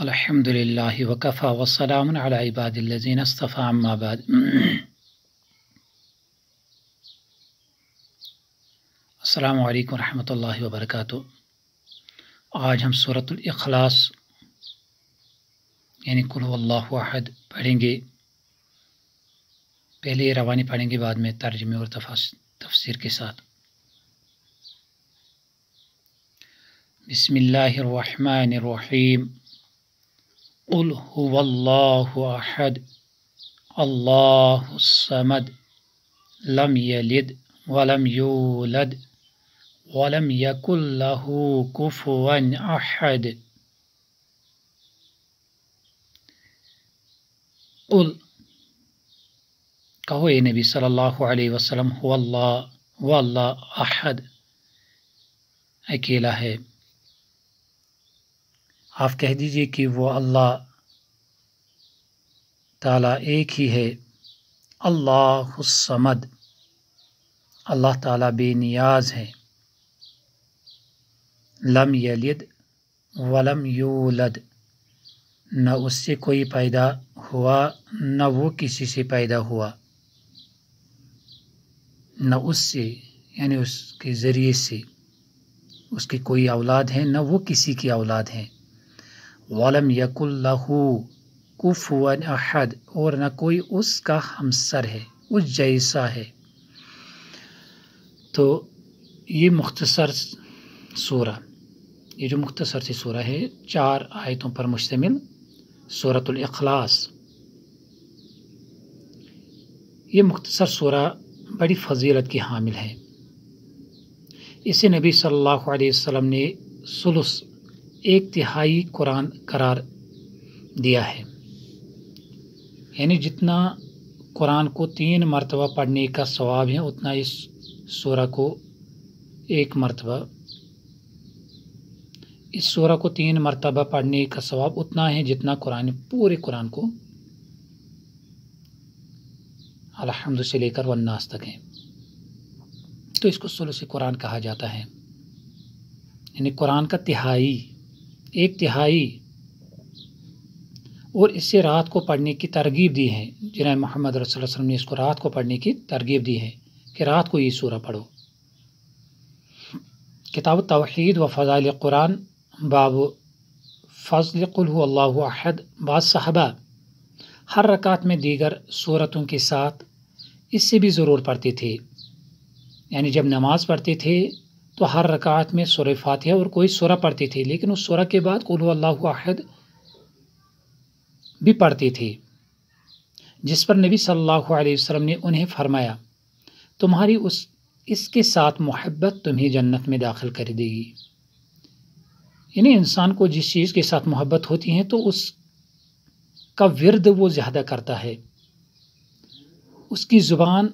अलहमदिल्ला वकफ़ा वसलाम अलाबादीन अस्तफ़ा अम्माबाद अल्लाम वरहमल वबरक आज हम सूरत अखलास यानी कुल्लाहद पढ़ेंगे पहले रवानी पढ़ेंगे बाद में तर्जमे और तफसर के साथ बसमीम قل هو الله أحد الله الصمد لم يلد ولم يولد ولم يكن له كفوا أحد قل कहो ये नबी सल्लल्लाहु अलैहि वसल्लम हुल्ला वल्ला अहद अकेला है आप कह दीजिए कि वो अल्लाह ताला एक ही है समद अल्लाह ताला बेनियाज है लम यलिद वलम यूलद न उससे कोई पैदा हुआ न वो किसी से पैदा हुआ न उससे यानी उसके ज़रिए से उसकी कोई औलाद है न वो किसी की औलाद है वलम यकुल्लहू कुफवन अहद और न कोई उसका हमसर है उस जैसा है तो ये मुख्तसर सूरा ये जो मुख्तसर सी सूरा है चार आयतों पर मुश्तमिल सूरतलखलास ये मुख्तसर सूरा बड़ी फजीलत की हामिल है इसे नबी सल्लल्लाहु अलैहि वसल्लम ने सुलस एक तिहाई कुरान करार दिया है यानी जितना कुरान को तीन मरतबा पढ़ने का स्वाब है उतना इस शोरा को एक मरतबा इस शोरा को तीन मरतबा पढ़ने का स्वाब उतना है जितना कुरान पूरे कुरान को अलहमद से लेकर वन्नास तक है तो इसको सुलस कुरान कहा जाता है यानी कुरान का तिहाई एक तिहाई और इससे रात को पढ़ने की तरगीब दी है जिना मोहम्मद वसल्लम ने इसको रात को पढ़ने की तरगीब दी है कि रात को ये सूरह पढ़ो किताब तोहद व फ़ाइल कुरान बाब फ़जल अल्लाहद बाद साहबा हर रकात में दीगर सूरतों के साथ इससे भी ज़रूर पढ़ते थे यानी जब नमाज़ पढ़ते थे तो हर रकात में सुर फातिहा और कोई सुरा पढ़ती थी लेकिन उस सुरा के बाद कुल अल्लाहद भी पढ़ती थी जिस पर नबी सल्लल्लाहु अलैहि वसल्लम ने उन्हें फरमाया तुम्हारी उस इसके साथ मोहब्बत तुम्हें जन्नत में दाखिल कर देगी यानी इंसान को जिस चीज़ के साथ मोहब्बत होती है तो उस का विरद वो ज़्यादा करता है उसकी ज़ुबान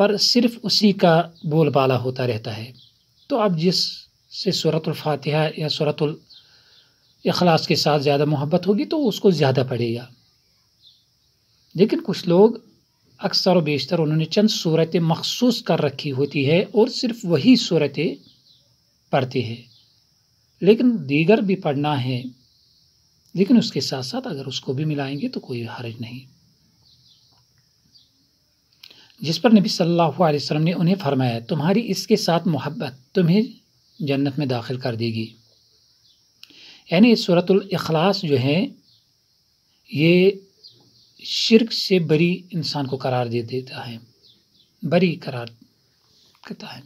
पर सिर्फ उसी का बोलबाला होता रहता है तो अब जिस से सूरतफ़ातिहा या सूरतुल अखलास के साथ ज़्यादा मोहब्बत होगी तो उसको ज़्यादा पड़ेगा लेकिन कुछ लोग अक्सर व बेशतर उन्होंने चंद सूरतें मखसूस कर रखी होती है और सिर्फ वही सूरतें पढ़ती हैं लेकिन दीगर भी पढ़ना है लेकिन उसके साथ साथ अगर उसको भी मिलाएंगे तो कोई हर्ज नहीं जिस पर नबी सल्लल्लाहु अलैहि वसल्लम ने उन्हें फरमाया तुम्हारी इसके साथ मोहब्बत तुम्हें जन्नत में दाखिल कर देगी यानी सूरतलखलास जो है ये शिरक से बरी इंसान को करार दे देता है बरी करार करता है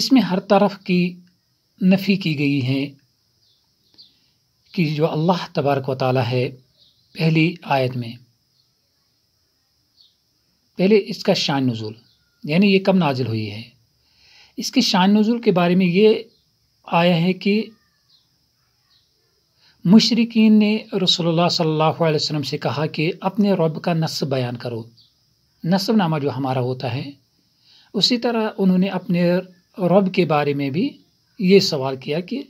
इसमें हर तरफ की नफ़ी की गई है कि जो अल्लाह तबारक वाली है पहली आयत में पहले इसका शान नज़ुल यानी ये कब नाजिल हुई है इसके शान नज़ुल के बारे में ये आया है कि मुशरकिन ने रसोल्ला सल्लल्लाहु अलैहि वसल्लम से कहा कि अपने रब का नस्ब बयान करो नस्बनामा जो हमारा होता है उसी तरह उन्होंने अपने रब के बारे में भी ये सवाल किया कि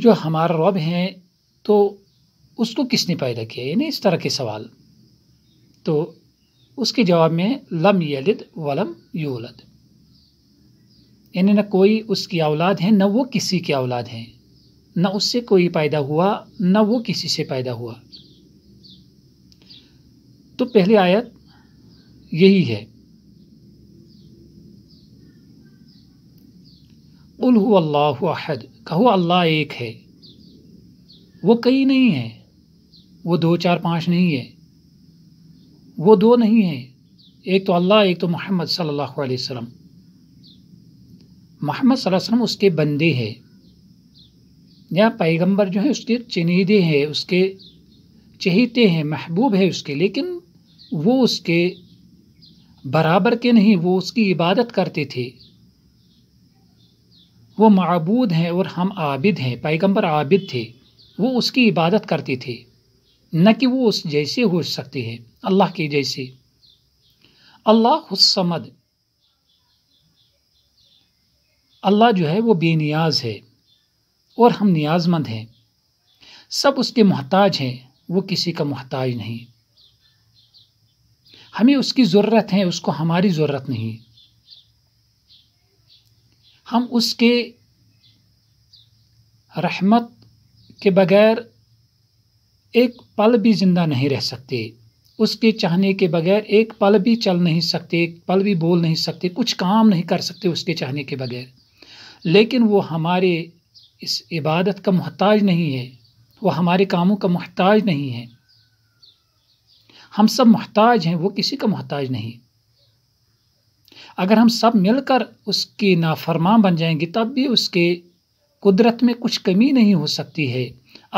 जो हमारा रब हैं तो उसको किसने पैदा किया यानी इस तरह के सवाल तो उसके जवाब में लम यलिद वलम यूलद यानी न कोई उसकी औलाद है न वो किसी की औलाद है न उससे कोई पैदा हुआ न वो किसी से पैदा हुआ तो पहली आयत यही है उल्हु अल्लाह अहद कहो अल्लाह एक है वो कई नहीं है वो दो चार पाँच नहीं है वो दो नहीं है एक तो अल्लाह एक तो मोहम्मद सल्लल्लाहु अलैहि वसल्लम मोहम्मद सल्लल्लाहु अलैहि वसल्लम उसके बंदे हैं या पैगंबर जो है उसके चनीदे हैं उसके चहेते हैं महबूब है उसके लेकिन वो उसके बराबर के नहीं वो उसकी इबादत करते थे वो मबूद हैं और हम आबिद हैं पैगंबर आबिद थे वो उसकी इबादत करते थे न कि वो उस जैसे हो सकते हैं अल्लाह के जैसे अल्लाह समद अल्लाह जो है वो बेनियाज है और हम नियाजमंद हैं सब उसके मोहताज हैं वो किसी का मोहताज नहीं हमें उसकी ज़रूरत है उसको हमारी ज़रूरत नहीं हम उसके रहमत के बगैर एक पल भी ज़िंदा नहीं रह सकते उसके चाहने के बगैर एक पल भी चल नहीं सकते एक पल भी बोल नहीं सकते कुछ काम नहीं कर सकते उसके चाहने के बगैर लेकिन वो हमारे इस इबादत का मोहताज नहीं है वो हमारे कामों का मोहताज नहीं है हम सब मोहताज हैं वो किसी का मोहताज नहीं अगर हम सब मिलकर उसके नाफरमा बन जाएंगे तब भी उसके कुदरत में कुछ कमी नहीं हो सकती है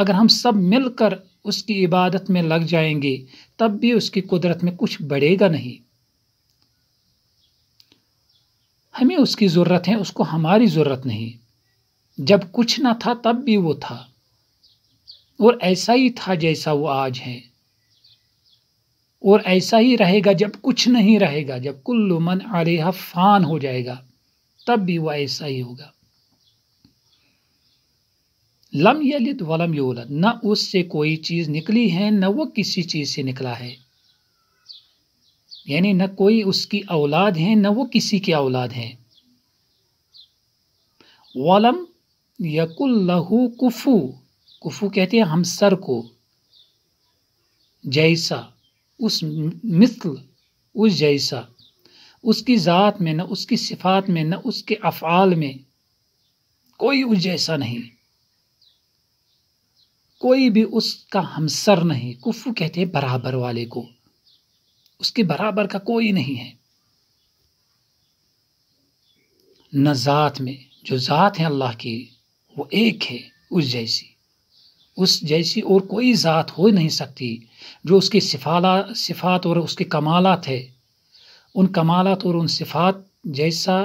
अगर हम सब मिलकर उसकी इबादत में लग जाएंगे तब भी उसकी कुदरत में कुछ बढ़ेगा नहीं हमें उसकी ज़रूरत है उसको हमारी ज़रूरत नहीं जब कुछ ना था तब भी वो था और ऐसा ही था जैसा वो आज है और ऐसा ही रहेगा जब कुछ नहीं रहेगा जब कुल्लु मन आलिहा फ़ान हो जाएगा तब भी वह ऐसा ही होगा लम यलिद वलम यूलद न उससे कोई चीज़ निकली है न वो किसी चीज़ से निकला है यानी न कोई उसकी औलाद है न वो किसी की औलाद है वलम यकुल लहू कुफू कुफू कहते हैं हम सर को जैसा उस मिसल उस जैसा उसकी ज़ात में न उसकी सिफात में न उसके अफ़ाल में कोई उस जैसा नहीं कोई भी उसका हमसर नहीं कुफू कहते हैं बराबर वाले को उसके बराबर का कोई नहीं है न ज़ात में जो ज़ात है अल्लाह की वो एक है उस जैसी उस जैसी और कोई ज़ात हो नहीं सकती जो उसकी सिफाला सिफात और उसके कमालत है उन कमालत और उन सिफात जैसा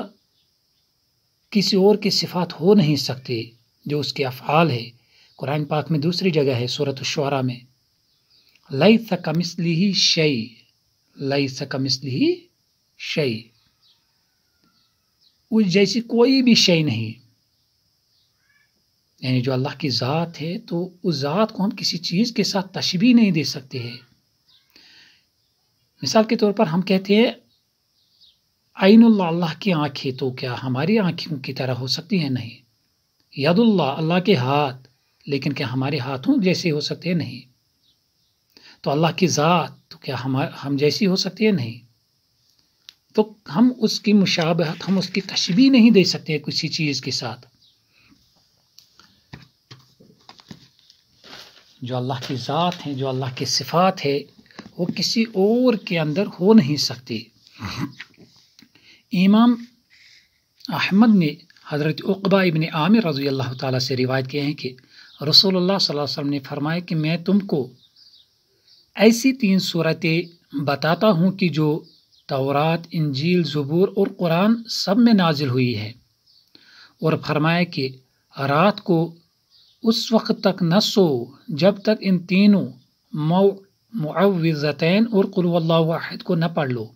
किसी और की सिफात हो नहीं सकती जो उसके अफ़ाल है कुरान पाक में दूसरी जगह है सूरत शुरा में लई सकमिसली ही शई लई सकमिसली ही शई उस जैसी कोई भी शय नहीं यानी जो अल्लाह की ज़ात है तो उस ज़ात को हम किसी चीज़ के साथ तशबी नहीं दे सकते हैं मिसाल के तौर पर हम कहते हैं आइनुल्ला अल्लाह की आंखें तो क्या हमारी आंखों की तरह हो सकती हैं नहीं यादुल्ला अल्लाह के हाथ लेकिन क्या हमारे हाथों जैसे हो सकते हैं नहीं तो अल्लाह की ज़ात तो क्या हम हम जैसी हो सकती है नहीं तो हम उसकी मुशाबहत हम उसकी तशबी नहीं दे सकते किसी चीज़ के साथ जो अल्लाह की ज़ात है जो अल्लाह की सिफात है वो किसी और के अंदर हो नहीं सकती इमाम अहमद ने हज़रत उकबा इबन आमिर रज़ी अल्लाह ताली से रिवायत किए हैं कि रसोल्ला वसम ने फरमाया कि मैं तुमको ऐसी तीन सूरतें बताता हूँ कि जो तौरात इंजील ज़बूर और कुरान सब में नाजिल हुई है और फरमाया कि रात को उस वक्त तक न सो जब तक इन तीनों मुआवज़तैन और कुल्लाद को न पढ़ लो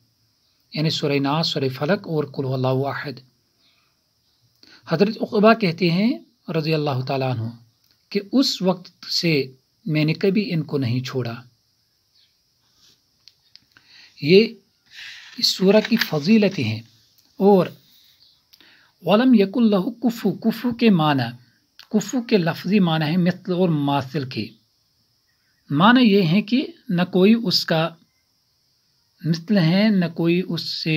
यानी सुरनास सुर फलक और कुल्लाहद हजरत अकबा कहते हैं रज़ी अल्लाह तु कि उस वक्त से मैंने कभी इनको नहीं छोड़ा ये इस सूरह की फजीलतें हैं और वलम यकुल्लहु कुफू कुफू के माना कुफू के लफ्ज़ी माना है मिसल और मासिल के माना ये हैं कि न कोई उसका मिसल है न कोई उससे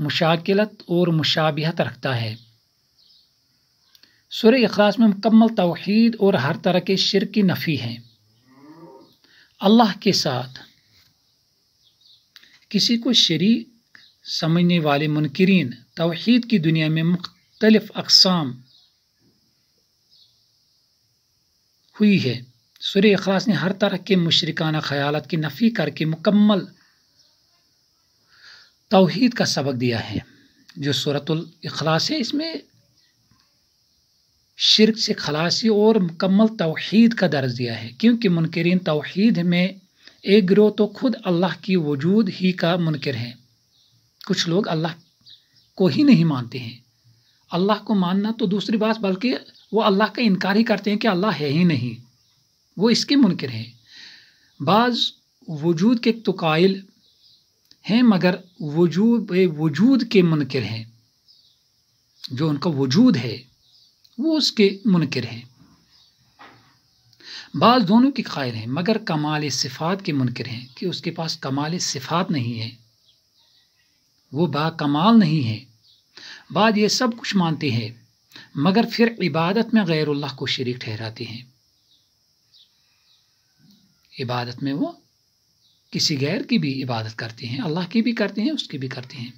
मुशाकिलत और मुशाबहत रखता है सुर अखलास में मुकम्मल तोहद और हर तरह के शिर की नफ़ी हैं अल्लाह के साथ किसी को शरीक समझने वाले मुनकरीन तोहद की दुनिया में मुख्तलफ़ अकसाम हुई है सुर अखलास ने हर तरह के मशरकाना ख्याल की नफ़ी करके मुकम्मल तोहद का सबक दिया है जो सूरत अखलास है इसमें शिरक से खलासी और मुकम्मल तोहद का दर्ज दिया है क्योंकि मुनकरीन तोहद में एक ग्रोह तो खुद अल्लाह की वजूद ही का मुनकर है कुछ लोग अल्लाह को ही नहीं मानते हैं अल्लाह को मानना तो दूसरी बात बल्कि वो अल्लाह का इनकार ही करते हैं कि अल्लाह है ही नहीं वो इसके मुनकर हैं बाज़ वजूद के तो कायल हैं मगर वजूद वजूद के मुनकर हैं जो उनका वजूद है वो उसके मुनकर हैं बाज़ दोनों के कायल हैं मगर कमाल सिफ़ात के मुनकर हैं कि उसके पास कमाल सिफ़ात नहीं है वो बा कमाल नहीं है बाद ये सब कुछ मानते हैं मगर फिर इबादत में गैरुल्लाह को शरीक ठहराते हैं इबादत में वो किसी गैर की भी इबादत करते हैं अल्लाह की भी करते हैं उसकी भी करते हैं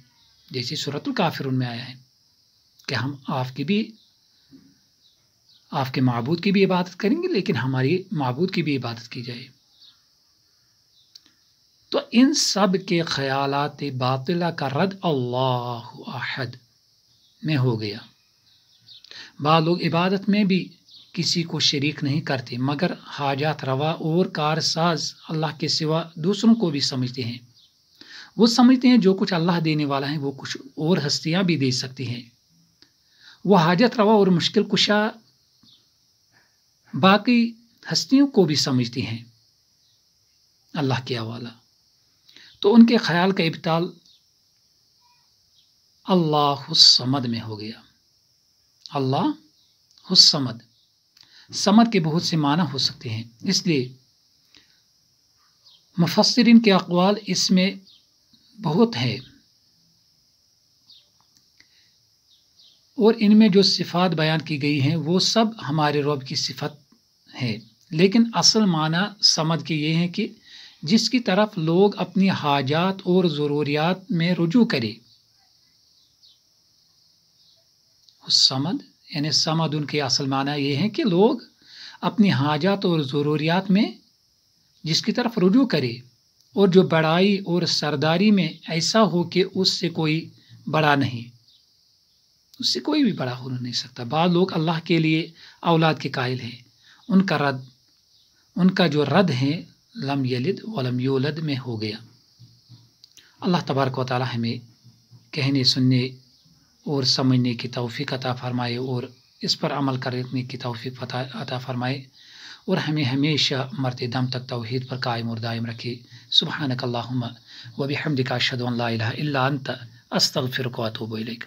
जैसे सूरतुल काफिर में आया है कि हम आपकी भी आपके मबूद की भी इबादत करेंगे लेकिन हमारी मबूद की भी इबादत की जाए तो इन सब के ख्याल बातला का रद अल्लाह में हो गया बाद लोग इबादत में भी किसी को शरीक नहीं करते मगर हाजात रवा और कारसाज अल्लाह के सिवा दूसरों को भी समझते हैं वो समझते हैं जो कुछ अल्लाह देने वाला है वो कुछ और हस्तियाँ भी दे सकती हैं वो हाजत रवा और मुश्किल कुशा बाकी हस्तियों को भी समझती हैं अल्लाह के हवाला तो उनके ख्याल का इब्ताल अल्लाह समद में हो गया अल्लाह समद समद के बहुत से माना हो सकते हैं इसलिए मुफसरिन के अकवाल इसमें बहुत है और इनमें जो सिफ़ात बयान की गई हैं वो सब हमारे रब की सिफत है लेकिन असल माना समझ के ये हैं कि जिसकी तरफ लोग अपनी हाजात और ज़रूरियात में रुजू करें समद यानी समद उनके असल माना ये हैं कि लोग अपनी हाजात और ज़रूरियात में जिसकी तरफ रुजू करें और जो बड़ाई और सरदारी में ऐसा हो कि उससे कोई बड़ा नहीं उससे कोई भी बड़ा हो नहीं सकता बाद लोग अल्लाह के लिए औलाद के कायल हैं उनका रद उनका जो रद है लम यलिद वलम योलद में हो गया अल्लाह तबारक वाली हमें कहने सुनने और समझने की तोफ़ी अता फ़रमाए और इस पर अमल करने की तोफ़ी अता फ़रमाए और हमें हमेशा मरते दम तक तोहद पर कायम और दायम रखे सुबह नकल्ला वबी हमदिका शदन ला अस्त फिर को